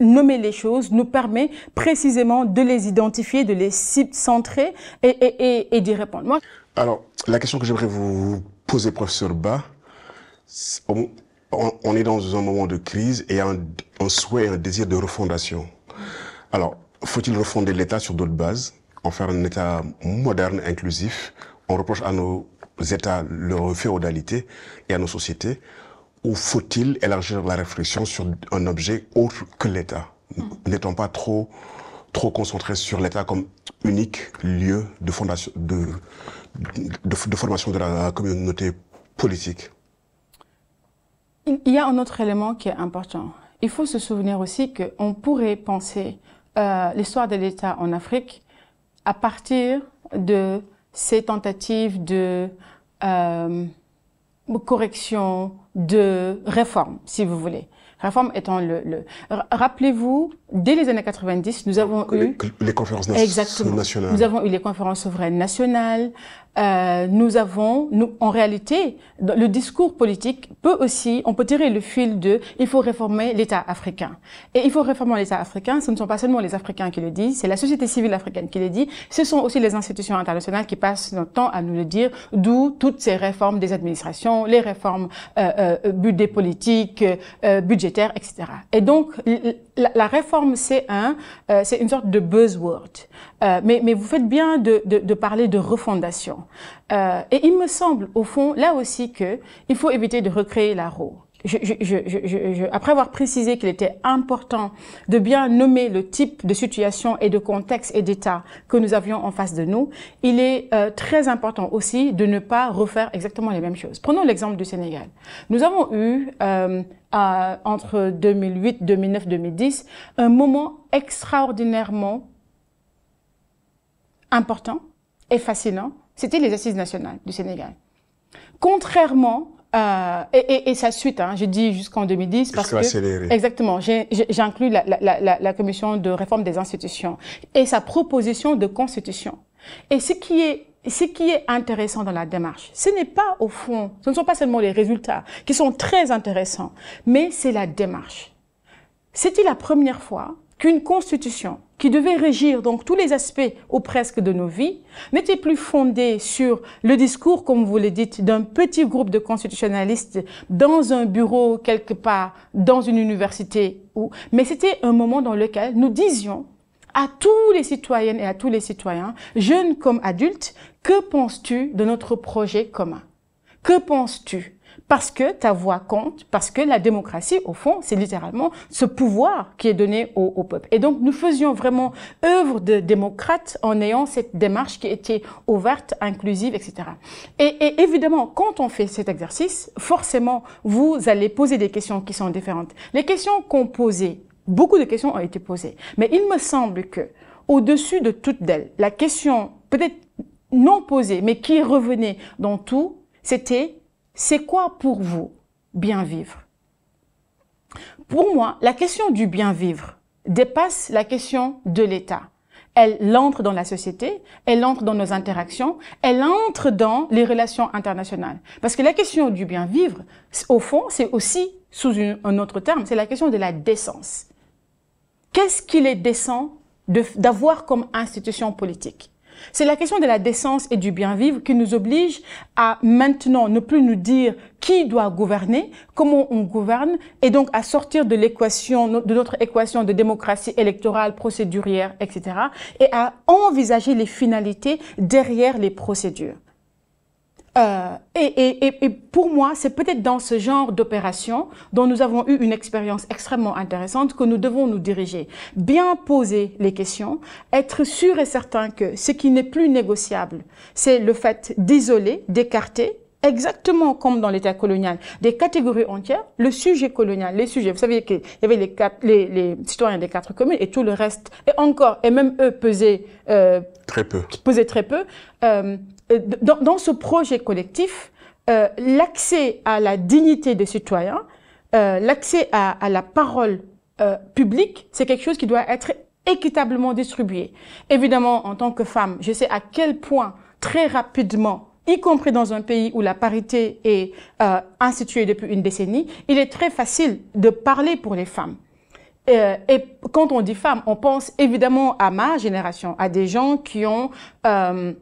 nommer les choses nous permet précisément de les identifier, de les centrer et, d'y répondre. Moi... Alors, la question que j'aimerais vous poser, professeur Bas, on, est dans un moment de crise et un, un souhait, un désir de refondation. Alors, faut-il refonder l'État sur d'autres bases en faire un État moderne, inclusif. On reproche à nos États leur féodalité et à nos sociétés. Ou faut-il élargir la réflexion sur un objet autre que l'État N'étant pas trop, trop concentré sur l'État comme unique lieu de, fondation, de, de, formation de la communauté politique. Il y a un autre élément qui est important. Il faut se souvenir aussi qu'on pourrait penser euh, l'histoire de l'État en Afrique à partir de ces tentatives de euh, correction, de réforme, si vous voulez. Réforme étant le... le... Rappelez-vous dès les années 90, nous avons eu... Les conférences exactement, Nous avons eu les conférences souveraines nationales. Euh, nous avons, nous, en réalité, le discours politique peut aussi, on peut tirer le fil de « il faut réformer l'État africain ». Et il faut réformer l'État africain, ce ne sont pas seulement les Africains qui le disent, c'est la société civile africaine qui le dit, ce sont aussi les institutions internationales qui passent notre temps à nous le dire, d'où toutes ces réformes des administrations, les réformes euh, euh, politiques euh, budgétaires, etc. Et donc, la réforme euh, c'est une sorte de buzzword. Euh, mais, vous faites bien de, parler de refondation. Euh, et il me semble, au fond, là aussi qu'il faut éviter de recréer la roue je, je, après avoir précisé qu'il était important de bien nommer le type de situation et de contexte et d'état que nous avions en face de nous, il est euh, très important aussi de ne pas refaire exactement les mêmes choses. Prenons l'exemple du Sénégal. Nous avons eu euh, à, entre 2008, 2009, 2010 un moment extraordinairement important et fascinant, c'était les assises nationales du Sénégal. Contrairement euh, et, sa suite, hein, je dis jusqu'en 2010 parce que exactement, j'inclus la, la, la, la, commission de réforme des institutions et sa proposition de constitution. Et ce qui est ce qui est intéressant dans la démarche, ce n'est pas au fond, ce ne sont pas seulement les résultats qui sont très intéressants, mais c'est la démarche. C'était la première fois qu'une constitution qui devait régir donc tous les aspects ou presque de nos vies, n'était plus fondé sur le discours, comme vous le dites, d'un petit groupe de constitutionnalistes dans un bureau quelque part, dans une université. ou Mais c'était un moment dans lequel nous disions à tous les citoyennes et à tous les citoyens, jeunes comme adultes, que penses-tu de notre projet commun Que penses-tu parce que ta voix compte, parce que la démocratie, au fond, c'est littéralement ce pouvoir qui est donné au, peuple. Et donc, nous faisions vraiment œuvre de démocrate en ayant cette démarche qui était ouverte, inclusive, etc. Et, et évidemment, quand on fait cet exercice, forcément, vous allez poser des questions qui sont différentes. Les questions qu'on posait, beaucoup de questions ont été posées, mais il me semble que au-dessus de toutes d'elles, la question peut-être non posée, mais qui revenait dans tout, c'était c'est quoi pour vous bien vivre Pour moi, la question du bien vivre dépasse la question de l'État. Elle entre dans la société, elle entre dans nos interactions, elle entre dans les relations internationales. Parce que la question du bien vivre, au fond, c'est aussi, sous un autre terme, c'est la question de la décence. Qu'est-ce qu'il est décent d'avoir comme institution politique c'est la question de la décence et du bien vivre qui nous oblige à maintenant ne plus nous dire qui doit gouverner, comment on gouverne, et donc à sortir de l'équation, de notre équation de démocratie électorale, procédurière, etc., et à envisager les finalités derrière les procédures. Euh, et, et, et, pour moi, c'est peut-être dans ce genre d'opération dont nous avons eu une expérience extrêmement intéressante que nous devons nous diriger. Bien poser les questions, être sûr et certain que ce qui n'est plus négociable, c'est le fait d'isoler, d'écarter, exactement comme dans l'État colonial, des catégories entières, le sujet colonial, les sujets. Vous savez qu'il y avait les, les, les, citoyens des quatre communes et tout le reste, et encore, et même eux pesaient euh, très peu, pesaient très peu. Euh, euh, dans, dans, ce projet collectif, euh, l'accès à la dignité des citoyens, euh, l'accès à, à, la parole euh, publique, c'est quelque chose qui doit être équitablement distribué. Évidemment, en tant que femme, je sais à quel point très rapidement y compris dans un pays où la parité est euh, instituée depuis une décennie, il est très facile de parler pour les femmes. Euh, et quand on dit femme, on pense évidemment à ma génération, à des gens qui ont euh,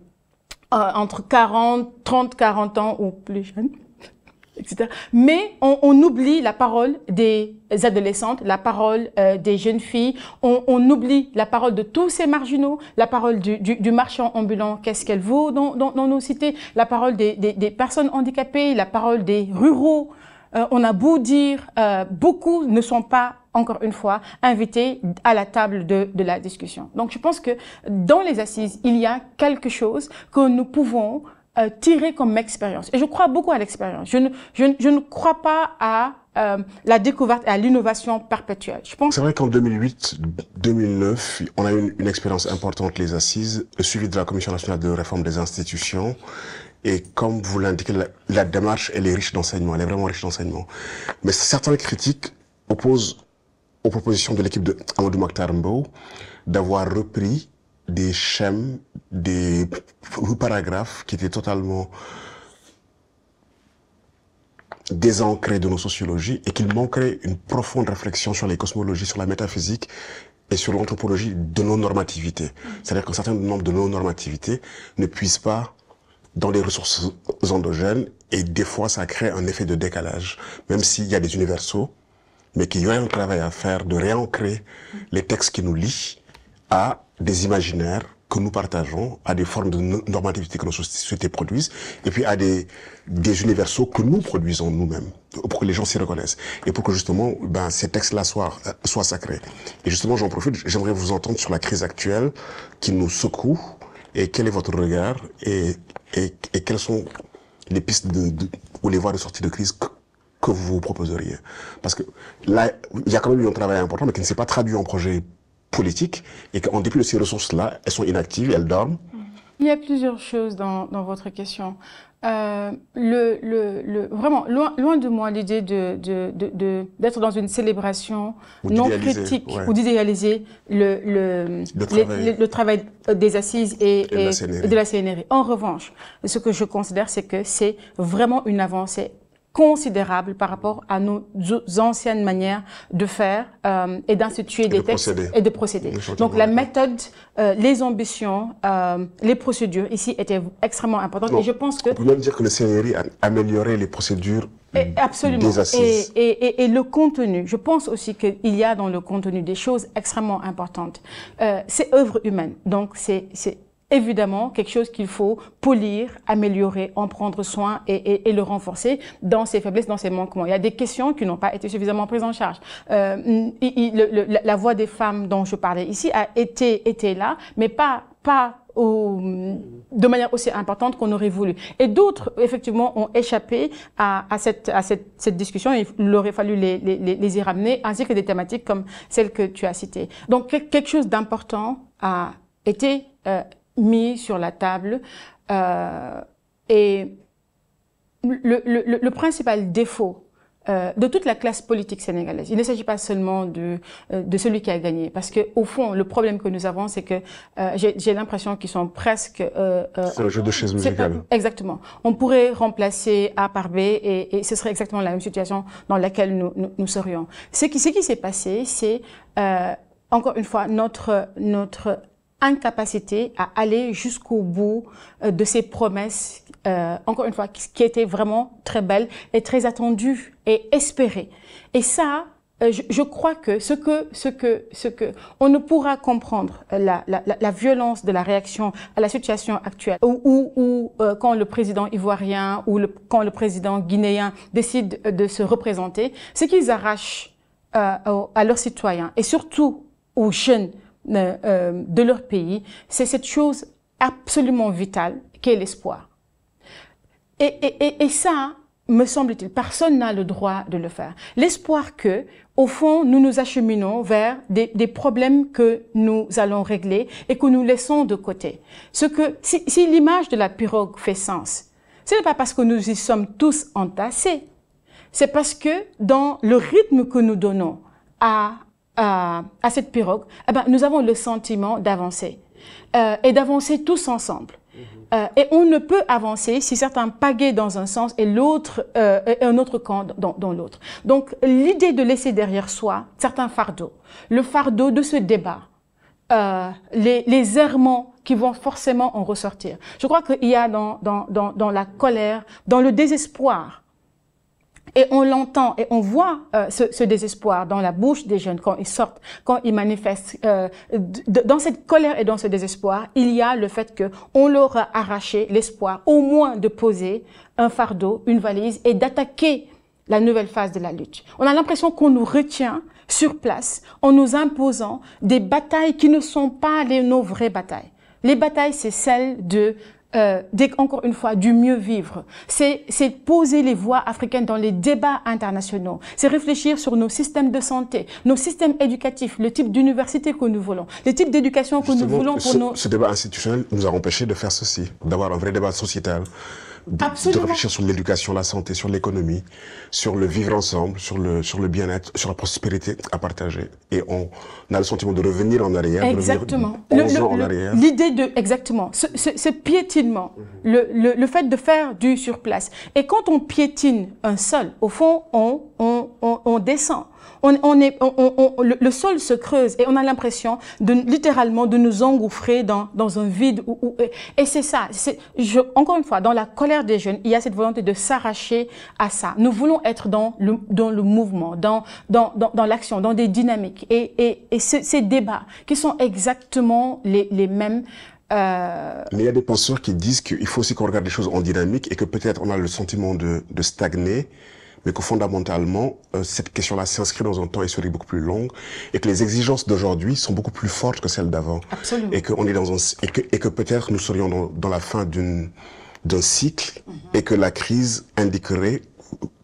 euh, entre 40, 30, 40 ans ou plus jeunes, etc. Mais on, on, oublie la parole des adolescentes, la parole euh, des jeunes filles, on, on, oublie la parole de tous ces marginaux, la parole du, du, du marchand ambulant, qu'est-ce qu'elle vaut dans, dans, dans, nos cités, la parole des, des, des, personnes handicapées, la parole des ruraux. Euh, on a beau dire, beaucoup ne sont pas encore une fois, invité à la table de, de la discussion. Donc je pense que dans les assises, il y a quelque chose que nous pouvons euh, tirer comme expérience. Et je crois beaucoup à l'expérience. Je ne, je, je ne crois pas à euh, la découverte et à l'innovation perpétuelle. Je pense. C'est vrai qu'en 2008-2009, on a eu une, expérience importante les assises, suivie de la Commission nationale de réforme des institutions. Et comme vous l'indiquez, la, démarche elle est riche d'enseignement, elle est vraiment riche d'enseignement. Mais certains critiques opposent aux propositions de l'équipe de Amadou d'avoir repris des schèmes, des paragraphes qui étaient totalement désancrés de nos sociologies et qu'il manquerait une profonde réflexion sur les cosmologies, sur la métaphysique et sur l'anthropologie de nos normativités. C'est-à-dire que certain nombre de nos normativités ne puissent pas dans les ressources endogènes et des fois ça crée un effet de décalage, même s'il y a des universaux mais qu'il y a un travail à faire de réancrer les textes qui nous lient à des imaginaires que nous partageons, à des formes de normativité que nos sociétés produisent, et puis à des, des universaux que nous produisons nous-mêmes, pour que les gens s'y reconnaissent, et pour que justement ben, ces textes-là soient, euh, soient sacrés. Et justement, j'en profite, j'aimerais vous entendre sur la crise actuelle qui nous secoue, et quel est votre regard, et, et, quelles sont les pistes de, ou les voies de sortie de crise que vous proposeriez Parce que là, il y a quand même eu un travail important, mais qui ne s'est pas traduit en projet politique, et qu'en dépit de ces ressources-là, elles sont inactives, elles dorment. Il y a plusieurs choses dans, votre question. Euh, le, vraiment, loin, loin de moi l'idée de, d'être dans une célébration non critique ou d'idéaliser le, le, travail. des assises et, et de la CNRI. En revanche, ce que je considère, c'est que c'est vraiment une avancée considérable par rapport à nos anciennes manières de faire euh, et d'instituer des de textes et de procéder. Donc la méthode, euh, les ambitions, euh, les procédures ici étaient extrêmement importantes et je pense que... On peut même dire que le CNRI a amélioré les procédures et absolument. Et, et, et, le contenu, je pense aussi qu'il y a dans le contenu des choses extrêmement importantes. Euh, c'est œuvre humaine, donc c'est évidemment quelque chose qu'il faut polir, améliorer, en prendre soin et, et, le renforcer dans ses faiblesses, dans ses manquements. Il y a des questions qui n'ont pas été suffisamment prises en charge. Euh, la, voix des femmes dont je parlais ici a été, été là, mais pas pas au, de manière aussi importante qu'on aurait voulu. Et d'autres, effectivement, ont échappé à, à, cette, à cette, cette, discussion. Il aurait fallu les, les, les, y ramener, ainsi que des thématiques comme celles que tu as citées. Donc, quelque chose d'important a été euh, mis sur la table. Euh, et le, le, le, principal défaut euh, de toute la classe politique sénégalaise, il ne s'agit pas seulement de, euh, de celui qui a gagné, parce que au fond, le problème que nous avons, c'est que euh, j'ai l'impression qu'ils sont presque... c'est un jeu de chaise musicale. exactement. On pourrait remplacer A par B et, et, ce serait exactement la même situation dans laquelle nous, nous, serions. Ce qui, ce qui s'est passé, c'est, encore une fois, notre... notre incapacité à aller jusqu'au bout euh, de ces promesses, euh, encore une fois, qui étaient vraiment très belles et très attendues et espérées. Et ça, euh, je, crois que ce que ce que ce que on ne pourra comprendre la, la, la violence de la réaction à la situation actuelle ou, ou, quand le président ivoirien ou le, quand le président guinéen décide de se représenter, ce qu'ils arrachent à leurs citoyens et surtout aux jeunes euh, de leur pays, c'est cette chose absolument vitale qu'est l'espoir. Et, et, et, et ça, me semble-t-il, personne n'a le droit de le faire. L'espoir que, au fond, nous nous acheminons vers des, des, problèmes que nous allons régler et que nous laissons de côté. Ce que, si, si l'image de la pirogue fait sens, ce n'est pas parce que nous y sommes tous entassés, c'est parce que dans le rythme que nous donnons à à, cette pirogue, eh ben, nous avons le sentiment d'avancer euh, et d'avancer tous ensemble. Mm-hmm. Euh, et on ne peut avancer si certains pagaient dans un sens et l'autre euh, un autre camp dans, dans l'autre. Donc l'idée de laisser derrière soi certains fardeaux, le fardeau de ce débat, les, les errements qui vont forcément en ressortir. Je crois qu'il y a dans, dans, dans, dans la colère, dans le désespoir, et on l'entend et on voit euh, ce, désespoir dans la bouche des jeunes quand ils sortent, quand ils manifestent. Euh, dans cette colère et dans ce désespoir, il y a le fait qu'on leur a arraché l'espoir, au moins de poser un fardeau, une valise et d'attaquer la nouvelle phase de la lutte. On a l'impression qu'on nous retient sur place en nous imposant des batailles qui ne sont pas nos vraies batailles. Les batailles, c'est celles de euh, encore une fois, du mieux vivre. C'est poser les voix africaines dans les débats internationaux. C'est réfléchir sur nos systèmes de santé, nos systèmes éducatifs, le type d'université que nous voulons, le type d'éducation que nous voulons pour ce, Ce débat institutionnel nous a empêchés de faire ceci, d'avoir un vrai débat sociétal de, de réfléchir sur l'éducation, la santé, sur l'économie, sur le vivre ensemble, sur le, sur le bien-être, sur la prospérité à partager. Et on, a le sentiment de revenir en arrière. De revenir L'idée de, exactement, ce, piétinement, le, fait de faire du sur place. Et quand on piétine un sol, au fond, on, on, on descend. On, est, on, le, sol se creuse et on a l'impression de littéralement de nous engouffrer dans, un vide. et c'est ça. encore une fois, dans la colère des jeunes, il y a cette volonté de s'arracher à ça. Nous voulons être dans le, mouvement, dans, dans, l'action, dans des dynamiques. Et, ces débats qui sont exactement les, mêmes. Euh, Mais il y a des penseurs qui disent qu'il faut aussi qu'on regarde les choses en dynamique et que peut-être on a le sentiment de stagner mais que fondamentalement, euh, cette question-là s'inscrit dans un temps historique beaucoup plus long et que les exigences d'aujourd'hui sont beaucoup plus fortes que celles d'avant. Et que, on est dans un, et que, et que peut-être nous serions dans, la fin d'une d'un cycle mhm. et que la crise indiquerait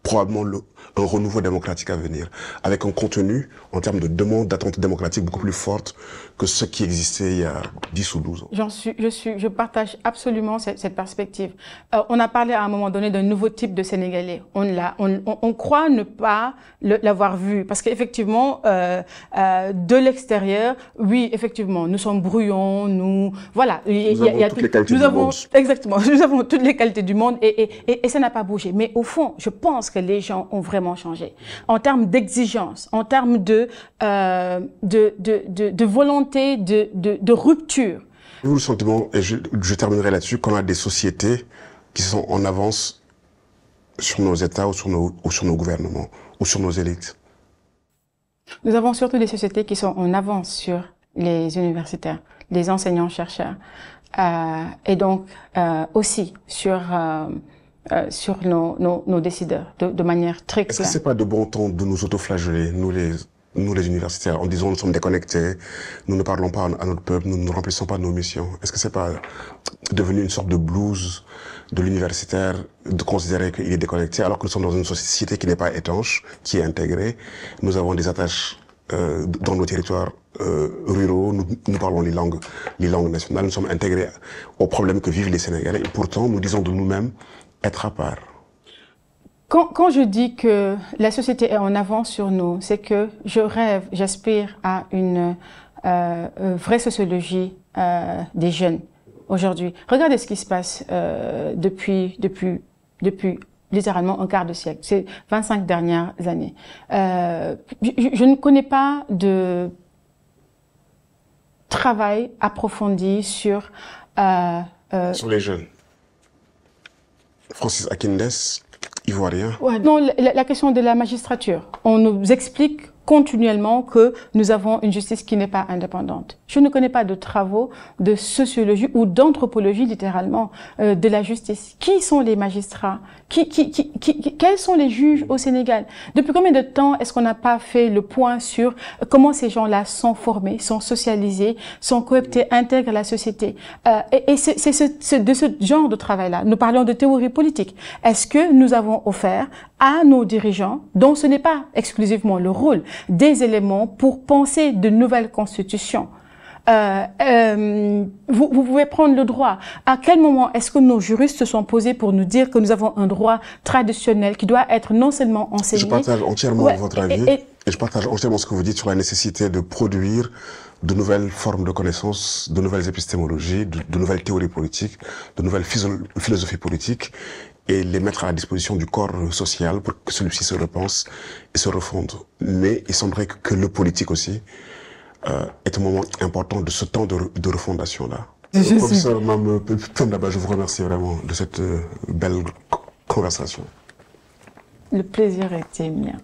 probablement le, un renouveau démocratique à venir, avec un contenu en termes de demande d'attente démocratique beaucoup plus fortes que ce qui existait il y a 10 ou 12 ans. J'en suis, je suis, je partage absolument cette, cette perspective. Euh, on a parlé à un moment donné d'un nouveau type de Sénégalais. On l'a, on, on, on, croit ne pas l'avoir vu parce qu'effectivement, euh, euh, de l'extérieur, oui, effectivement, nous sommes bruyants, nous, voilà. Nous avons toutes les qualités du monde. Exactement, nous avons toutes les qualités du monde et, et, et, ça n'a pas bougé. Mais au fond, je pense que les gens ont vraiment changé en termes d'exigence, en termes de, euh, de, de, de, de volonté de, de, rupture. Vous le sentiment, et je, terminerai là-dessus, qu'on a des sociétés qui sont en avance sur nos États ou sur nos, sur nos gouvernements ou sur nos élites Nous avons surtout des sociétés qui sont en avance sur les universitaires, les enseignants-chercheurs, euh, et donc euh, aussi sur, euh, sur nos, décideurs, de, de, manière très claire. Est-ce que ce n'est pas de bon temps de nous autoflageller, nous les nous les universitaires, en disant nous sommes déconnectés, nous ne parlons pas à notre peuple, nous ne remplissons pas nos missions. Est-ce que c'est pas devenu une sorte de blouse de l'universitaire de considérer qu'il est déconnecté alors que nous sommes dans une société qui n'est pas étanche, qui est intégrée. Nous avons des attaches euh, dans nos territoires euh, ruraux, nous, nous, parlons les langues, les langues nationales, nous sommes intégrés aux problèmes que vivent les Sénégalais et pourtant nous disons de nous-mêmes être à part. Quand, je dis que la société est en avance sur nous, c'est que je rêve, j'aspire à une euh, euh, vraie sociologie euh, des jeunes aujourd'hui. Regardez ce qui se passe depuis, depuis, depuis littéralement un quart de siècle, ces 25 dernières années. Je, je ne connais pas de travail approfondi sur... sur les jeunes. Francis Akindes, Ivoirien. non, la, question de la magistrature. On nous explique continuellement que nous avons une justice qui n'est pas indépendante. Je ne connais pas de travaux de sociologie ou d'anthropologie littéralement euh, de la justice. Qui sont les magistrats qui, qui, qui, Quels sont les juges au Sénégal Depuis combien de temps est-ce qu'on n'a pas fait le point sur comment ces gens-là sont formés, sont socialisés, sont cooptés, intègrent la société euh, Et, et c'est de ce genre de travail-là. Nous parlons de théorie politique. Est-ce que nous avons offert à nos dirigeants, dont ce n'est pas exclusivement le rôle, des éléments pour penser de nouvelles constitutions euh, euh, vous, vous, pouvez prendre le droit. À quel moment est-ce que nos juristes se sont posés pour nous dire que nous avons un droit traditionnel qui doit être non seulement enseigné... Je partage entièrement votre avis et, je partage entièrement ce que vous dites sur la nécessité de produire de nouvelles formes de connaissances, de nouvelles épistémologies, de, de nouvelles théories politiques, de nouvelles philosophies politiques et les mettre à la disposition du corps social pour que celui-ci se repense et se refonde. Mais il semblerait que le politique aussi euh, est un moment important de ce temps de, de refondation-là. Professeur euh, bah, je vous remercie vraiment de cette euh, belle conversation. Le plaisir était mien.